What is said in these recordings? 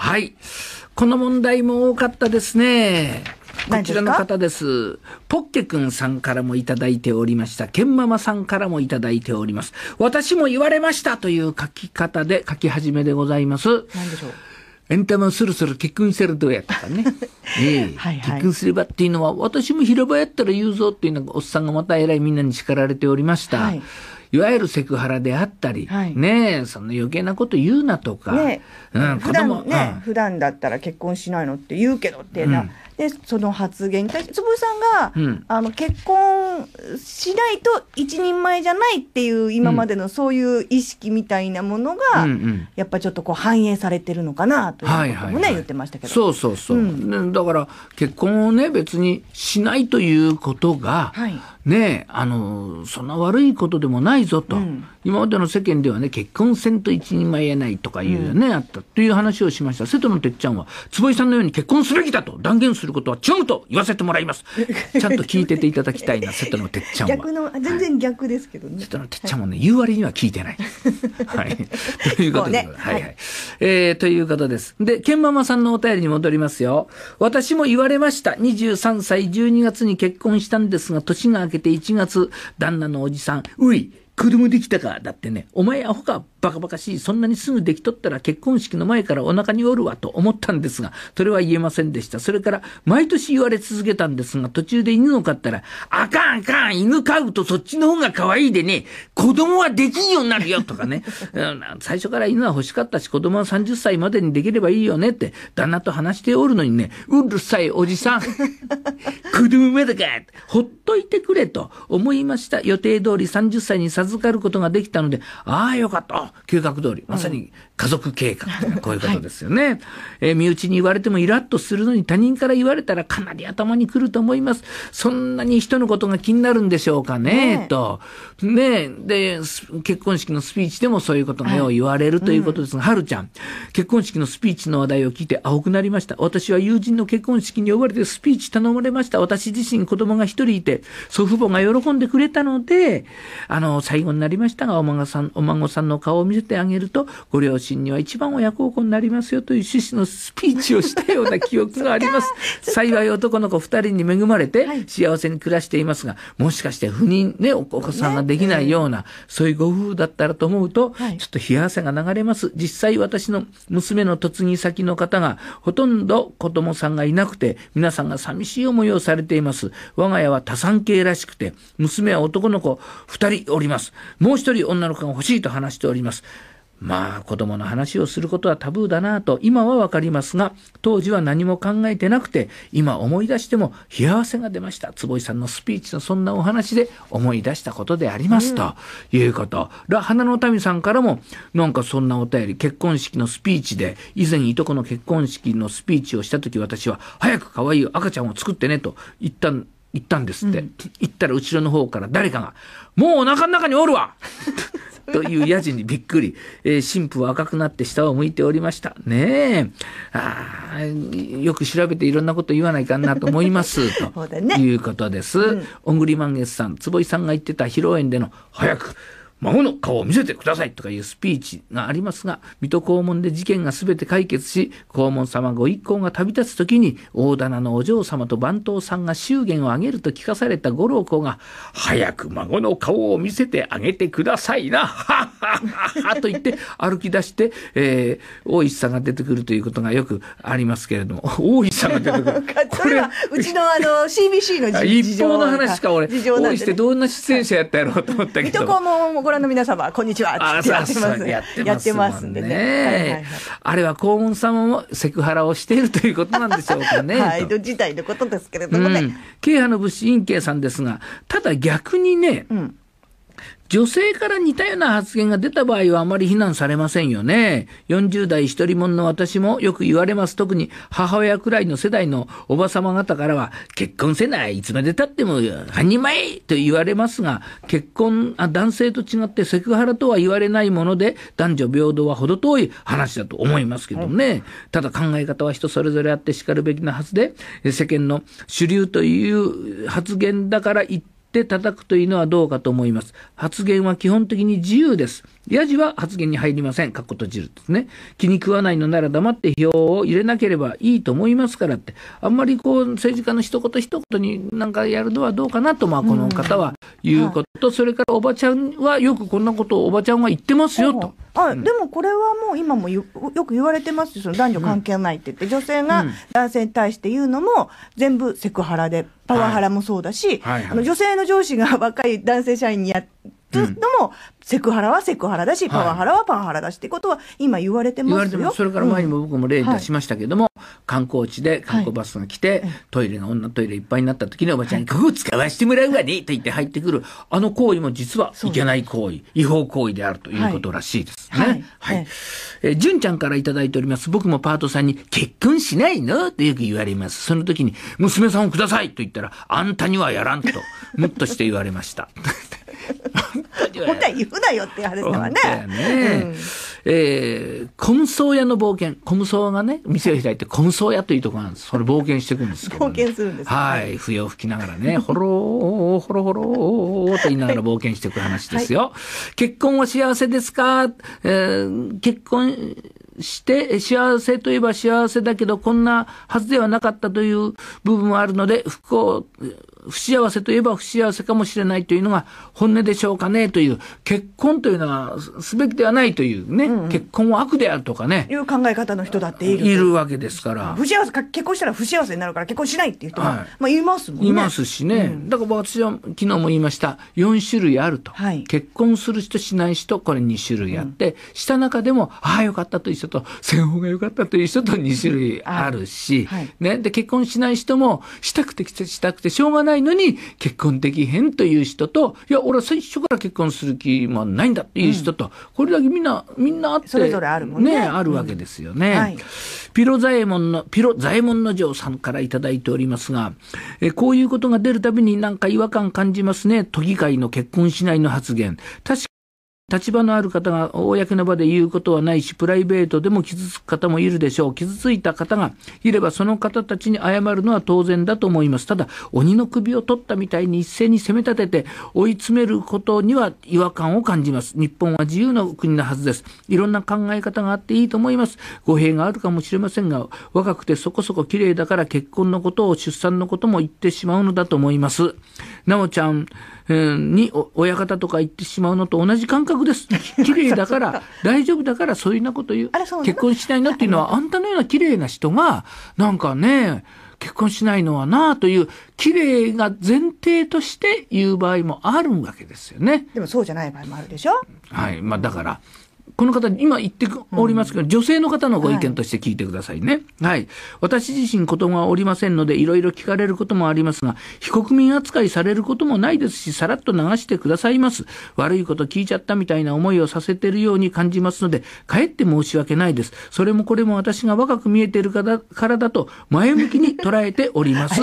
はい。この問題も多かったですね。こちらの方です。ポッケくんさんからもいただいておりました。ケンママさんからもいただいております。私も言われましたという書き方で書き始めでございます。何でしょうエンタメをするする結婚せるどうやとかね。ええ結婚すればっていうのは、私も広場やったら言うぞっていうのが、おっさんがまた偉いみんなに叱られておりました。はいいわゆるセクハラであったり、はい、ねその余計なこと言うなとか、ねうん、普段ね、うん、普段だったら結婚しないのって言うけどってな、うん、でその発言に対して坪井さんが、うん、あの結婚しないと一人前じゃないっていう今までのそういう意識みたいなものが、うんうんうん、やっぱちょっとこう反映されてるのかなということもね、はいはいはい、言ってましたけどそうそうそう、うん、だから結婚をね別にしないということが、はい、ねあのそんな悪いことでもないぞと。うん今までの世間ではね、結婚せんと一人前やないとかいうね、うん、あったという話をしました。瀬戸のてっちゃんは、坪井さんのように結婚すべきだと断言することは違うと言わせてもらいます。ちゃんと聞いてていただきたいな、瀬戸のてっちゃんは。逆の、全然逆ですけどね。はい、瀬戸のてっちゃんもね、言う割には聞いてない。はい。ということで、ね、はいはい。えー、ということです。で、ケンママさんのお便りに戻りますよ。私も言われました。23歳12月に結婚したんですが、年が明けて1月、旦那のおじさん、うい、子供できたかだってね、お前アホか、バカバカしい、そんなにすぐできとったら結婚式の前からお腹におるわと思ったんですが、それは言えませんでした。それから、毎年言われ続けたんですが、途中で犬を飼ったら、あかんあかん、犬飼うとそっちの方が可愛いでね、子供はできんようになるよとかね、最初から犬は欲しかったし、子供は30歳までにできればいいよねって、旦那と話しておるのにね、うるさいおじさん、子供まだか、ほっといてくれと思いました。予定通り30歳に授預かることができたので、ああ、よかった。計画通り。まさに家族計画。こういうことですよね。はい、え身内に言われてもイラッとするのに他人から言われたらかなり頭にくると思います。そんなに人のことが気になるんでしょうかね、ねと。ねで、結婚式のスピーチでもそういうことがよう言われるということですが、はる、ちゃん、結婚式のスピーチの話題を聞いて青くなりました。私は友人の結婚式に呼ばれてスピーチ頼まれました。私自身子供が一人いて、祖父母が喜んでくれたので、あの、最介護になりましたがお孫さんお孫さんの顔を見せてあげるとご両親には一番親孝行になりますよという趣旨のスピーチをしたような記憶があります幸い男の子2人に恵まれて幸せに暮らしていますが、もしかして不妊ねお子さんができないような、そういうご夫婦だったらと思うと、ちょっと冷や汗が流れます実際私の娘の嫁ぎ先の方がほとんど子供さんがいなくて皆さんが寂しい思いをされています我が家は多産系らしくて娘は男の子2人おりますますもう一人女の子が欲しいと話しておりますまあ子供の話をすることはタブーだなと今はわかりますが当時は何も考えてなくて今思い出しても冷や汗が出ました坪井さんのスピーチのそんなお話で思い出したことであります、ということ花の民さんからもなんかそんなお便り結婚式のスピーチで以前いとこの結婚式のスピーチをした時私は早く可愛い赤ちゃんを作ってねと言ったん行ったんですって、うん、行ったら後ろの方から誰かが「もうお腹の中におるわ!」というやじにびっくり、えー、神父は赤くなって下を向いておりましたねえあよく調べていろんなこと言わないかなと思います ということです、ねうん、おぐり満月さん坪井さんが言ってた披露宴での「早く!」孫の顔を見せてくださいとかいうスピーチがありますが、水戸黄門で事件が全て解決し、黄門様ご一行が旅立つ時に、大棚のお嬢様と番頭さんが祝言をあげると聞かされた五郎子が、早く孫の顔を見せてあげてくださいな、はっはっはっはと言って歩き出して、えー、大石さんが出てくるということがよくありますけれども、大石さんが出てくる。それは、うちのあの CBC の事情一方の話か、俺、ね、大石ってどんな出演者やったやろうと思ったけど。水戸黄門ご覧の皆様、こんにちはってやってます。やってますんでね。あれは幸運様もセクハラをしているということなんでしょうかね。はい、自体のことですけれどもね。慶派の物資委員さんですが、ただ逆にね、うん女性から似たような発言が出た場合はあまり非難されませんよね。40代一人者の私もよく言われます。特に母親くらいの世代のおば様方からは、結婚せない、いつまで経っても半人前と言われますが、結婚あ、男性と違ってセクハラとは言われないもので、男女平等は程遠い話だと思いますけどね。ただ考え方は人それぞれあって叱るべきなはずで、世間の主流という発言だから言って、って叩くというのはどうかと思います。発言は基本的に自由です。やじは発言に入りません。かっこ閉じるですね。気に食わないのなら黙って票を入れなければいいと思いますからって、あんまりこう政治家の一言一言になんかやるのはどうかなと、まあこの方は言うこと、うんはい、それからおばちゃんはよくこんなことをおばちゃんは言ってますよと。あ、うん、でもこれはもう今もよく言われてますその男女関係ないって言って、うん、女性が男性に対して言うのも全部セクハラでパワハラもそうだし、はいはいはい、女性の上司が 若い男性社員にやとも、セクハラはセクハラだし、パワハラはパワハラだしってことは今言われてますよ、言われてます。それから前にも僕も例出しましたけども、はい、観光地で観光バスが来て、はい、トイレが女トイレいっぱいになった時におばちゃんに、ここ使わせてもらうわねって言って入ってくる、あの行為も実はいけない行為、違法行為であるということらしいですね。はい。えー、純ちゃんからいただいております。僕もパートさんに、結婚しないのってよく言われます。その時に、娘さんをくださいと言ったら、あんたにはやらんと、ムッとして言われました。本当は言うなよっていう話だわね。ね、うえー、コムソー屋の冒険、コムソーがね、店を開いて、コムソー屋というところなんです。それ冒険していくんですけど、ね、冒険するんです、ね、はい。笛を吹きながらね、ほろー、ほろほろーと言いながら冒険していく話ですよ。はい、結婚は幸せですか、えー、結婚、して、幸せといえば幸せだけど、こんなはずではなかったという部分もあるので、不幸、不幸せといえば不幸せかもしれないというのが本音でしょうかねという、結婚というのはすべきではないというね、うんうん、結婚は悪であるとかね。いう考え方の人だっている。いるわけですから。不幸せか、結婚したら不幸せになるから結婚しないっていう人が、はい、まあいますもんね。いますしね。うん、だから私は昨日も言いました、4種類あると。はい、結婚する人しない人、これ2種類あって、うん、した中でも、ああよかったという人と、戦法がよかったという人と2種類あるし、はい、ね。で、結婚しない人も、したくてしたくてしょうがないないのに結婚できへんという人と、いや、俺は最初から結婚する気もないんだっていう人と、うん、これだけみんな、みんなあって、それぞれあるもんね。ねあるわけですよね。うんはい、ピロ左衛門の、ピロ左衛門の城さんからいただいておりますが、えこういうことが出るたびになんか違和感感じますね。都議会の結婚しないの発言。確立場のある方が公の場で言うことはないし、プライベートでも傷つく方もいるでしょう。傷ついた方がいれば、その方たちに謝るのは当然だと思います。ただ、鬼の首を取ったみたいに一斉に攻め立てて追い詰めることには違和感を感じます。日本は自由な国なはずです。いろんな考え方があっていいと思います。語弊があるかもしれませんが、若くてそこそこ綺麗だから結婚のことを、出産のことも言ってしまうのだと思います。なおちゃん、に親方とか言ってしまうのと同じ感覚です。綺麗だから、大丈夫だから、そういうなこと言う。結婚しないなっていうのは、あんたのような綺麗な人が、なんかね、結婚しないのはなあという、綺麗が前提として言う場合もあるわけですよね。でもそうじゃない場合もあるでしょはい。まあだから、この方に今言っておりますけど、うん、女性の方のご意見として聞いてくださいね。はい。はい、私自身子供はおりませんので、いろいろ聞かれることもありますが、非国民扱いされることもないですし、さらっと流してくださいます。悪いこと聞いちゃったみたいな思いをさせてるように感じますので、かえって申し訳ないです。それもこれも私が若く見えてるからからだと、前向きに捉えております。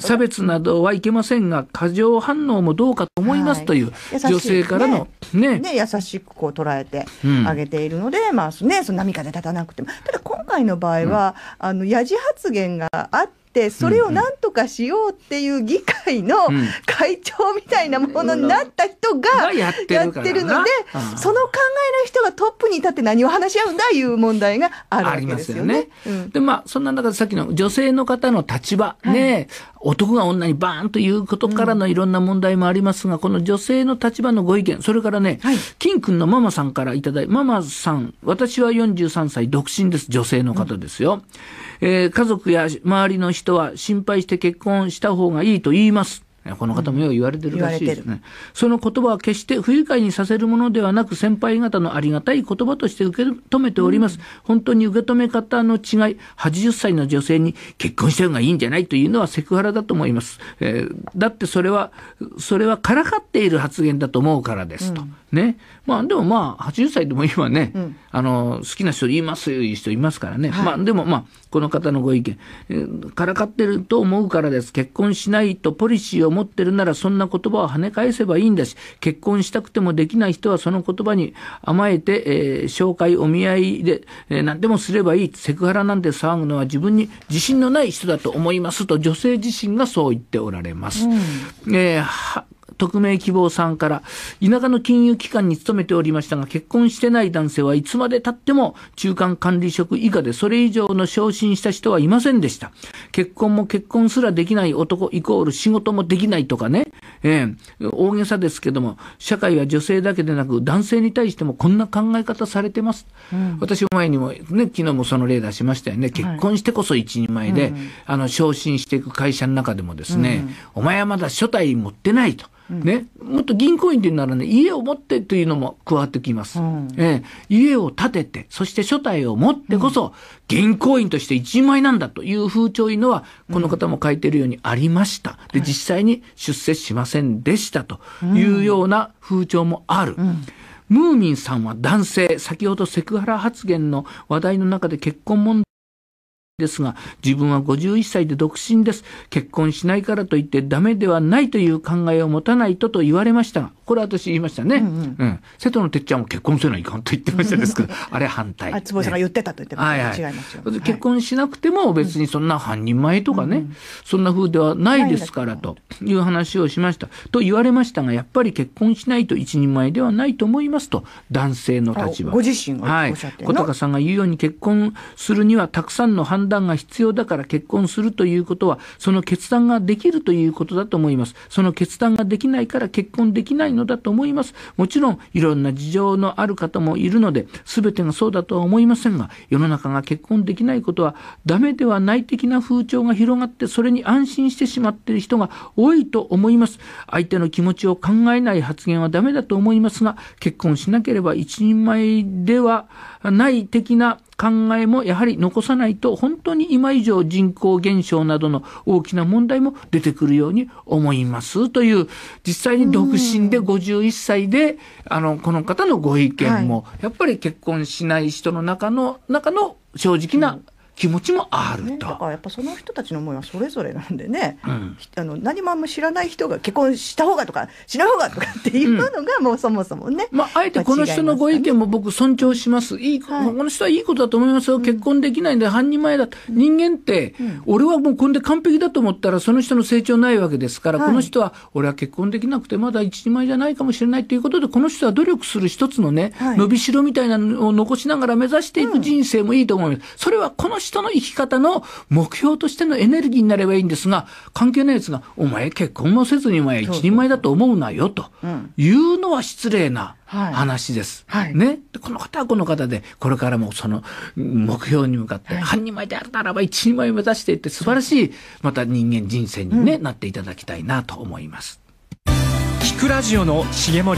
差別などはいけませんが、過剰反応もどうかと思いますという、女性からのね、ねね優しくこう捉えて。うん上げているので、うん、まあね、その波風立たなくても。ただ今回の場合は、うん、あの、やじ発言があって、それをなん価しようっていう議会の会長みたいなものになった人がやってるので、その考えの人がトップに立って何を話し合うんだいう問題があるわけですよね。ありますよね。で、まあ、そんな中でさっきの女性の方の立場、ね、はい、男が女にバーンということからのいろんな問題もありますが、この女性の立場のご意見、それからね、はい、金君のママさんからいただいママさん、私は43歳、独身です。女性の方ですよ。うん、えー、家族や周りの人は心配して結婚した方がいいと言います。この方もよう言われてるらしいですね、その言葉は決して不愉快にさせるものではなく、先輩方のありがたい言葉として受け止めております。うん、本当に受け止め方の違い、80歳の女性に結婚した方がいいんじゃないというのはセクハラだと思います。えー、だってそれは、それはからかっている発言だと思うからですと。うんね。まあでもまあ、80歳でも今ね、うん、あの、好きな人いますよ、いい人いますからね。はい、まあでもまあ、この方のご意見、えー、からかってると思うからです。結婚しないとポリシーを持ってるなら、そんな言葉を跳ね返せばいいんだし、結婚したくてもできない人はその言葉に甘えて、えー、紹介、お見合いで、えー、何でもすればいい。セクハラなんて騒ぐのは自分に自信のない人だと思いますと、女性自身がそう言っておられます。うん、えー匿名希望さんから、田舎の金融機関に勤めておりましたが、結婚してない男性はいつまでたっても中間管理職以下でそれ以上の昇進した人はいませんでした。結婚も結婚すらできない男イコール仕事もできないとかね、ええー、大げさですけども、社会は女性だけでなく男性に対してもこんな考え方されてます。うん、私前にもね、昨日もその例出しましたよね。結婚してこそ一人前で、はいうん、あの、昇進していく会社の中でもですね、うん、お前はまだ初代持ってないと。ね、もっと銀行員というならね、家を持ってというのも加わってきます、うん、えー、家を建てて、そして所帯を持ってこそ、銀行員として一枚なんだという風潮いうのは、この方も書いてるようにありました。で、実際に出世しませんでしたというような風潮もある。ムーミンさんは男性、先ほどセクハラ発言の話題の中で結婚問題ですが、自分は51歳で独身です。結婚しないからといってダメではないという考えを持たないとと言われましたが、これ私言いましたね。うん、うんうん、瀬戸のてっちゃんも結婚せないかんと言ってましたですけど、あれ反対。あ、さんが言ってたと言ってました、ね。はいはい、違いますよ、ね、結婚しなくても別にそんな半人前とかね、うん、そんな風ではないですからという話をしました。と言われましたが、やっぱり結婚しないと一人前ではないと思いますと、男性の立場。ご自身がおっしゃって、はい、小高さんが言うように結婚するにはたくさんの反判断が必要だから結婚するということは、その決断ができるということだと思います。その決断ができないから結婚できないのだと思います。もちろん、いろんな事情のある方もいるので、全てがそうだとは思いませんが、世の中が結婚できないことはダメではない的な風潮が広がって、それに安心してしまっている人が多いと思います。相手の気持ちを考えない発言はダメだと思いますが、結婚しなければ一人前ではない的な考えもやはり残さないと本当に今以上人口減少などの大きな問題も出てくるように思いますという実際に独身で51歳であのこの方のご意見もやっぱり結婚しない人の中の中の正直な気持ちもあると、ね、だからやっぱその人たちの思いはそれぞれなんでね、うん、あの何も知らない人が結婚した方がとか知らん方がとかっていうのがもうそもそもね、うん、まあ、あえてこの人のご意見も僕尊重しますいい、はい、この人はいいことだと思いますよ、結婚できないんで半人前だ、人間って、俺はもうこれで完璧だと思ったらその人の成長ないわけですから、はい、この人は俺は結婚できなくてまだ一人前じゃないかもしれないということでこの人は努力する一つのね、はい、伸びしろみたいなのを残しながら目指していく人生もいいと思います、それはこの人の生き方の目標としてのエネルギーになればいいんですが、関係ないやつが、お前結婚もせずにお前一人前だと思うなよ、というのは失礼な。話です、はい、ね。この方はこの方で、これからもその目標に向かって、半人前であるならば一人前を目指していって素晴らしい、また人間人生にね、ね、うん、なっていただきたいなと思います。聞くラジオの重森